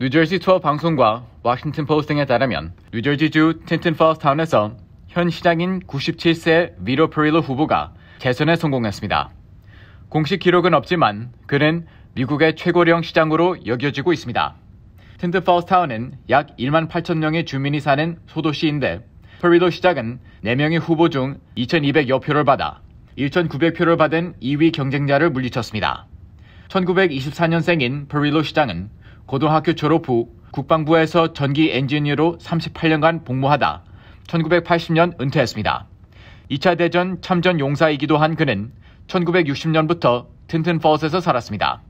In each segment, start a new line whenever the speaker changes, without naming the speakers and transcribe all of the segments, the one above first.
뉴저지 투어 방송과 워싱턴 포스팅에 따르면 뉴저지주 틴튼 퍼스타운에서 현 시장인 97세 위로프리로 후보가 재선에 성공했습니다. 공식 기록은 없지만 그는 미국의 최고령 시장으로 여겨지고 있습니다. 틴트 퍼스타운은 약 1만 8천 명의 주민이 사는 소도시인데 프리로 시장은 4명의 후보 중 2,200여 표를 받아 1,900표를 받은 2위 경쟁자를 물리쳤습니다. 1924년생인 프리로 시장은 고등학교 졸업 후 국방부에서 전기 엔지니어로 38년간 복무하다 1980년 은퇴했습니다. 2차 대전 참전 용사이기도 한 그는 1960년부터 튼튼 퍼스에서 살았습니다.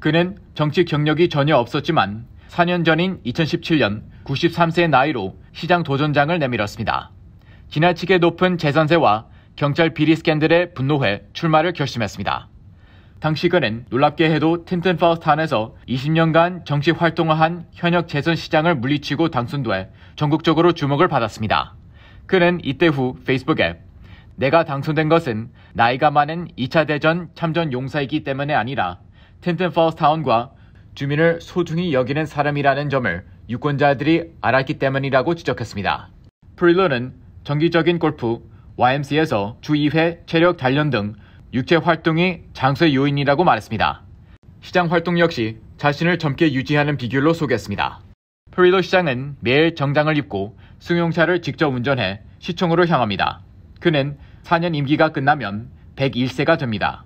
그는 정치 경력이 전혀 없었지만 4년 전인 2017년 93세의 나이로 시장 도전장을 내밀었습니다. 지나치게 높은 재산세와 경찰 비리 스캔들에 분노해 출마를 결심했습니다. 당시 그는 놀랍게 해도 틴튼파우스탄에서 20년간 정식 활동을 한 현역 재선 시장을 물리치고 당선돼 전국적으로 주목을 받았습니다. 그는 이때 후 페이스북에 내가 당선된 것은 나이가 많은 2차 대전 참전 용사이기 때문에 아니라 텐텐파우스타운과 주민을 소중히 여기는 사람이라는 점을 유권자들이 알았기 때문이라고 지적했습니다. 프릴러는 정기적인 골프, YMC에서 주 2회 체력 단련 등 육체 활동이 장수의 요인이라고 말했습니다. 시장 활동 역시 자신을 젊게 유지하는 비결로 소개했습니다. 프리도 시장은 매일 정장을 입고 승용차를 직접 운전해 시청으로 향합니다. 그는 4년 임기가 끝나면 101세가 됩니다.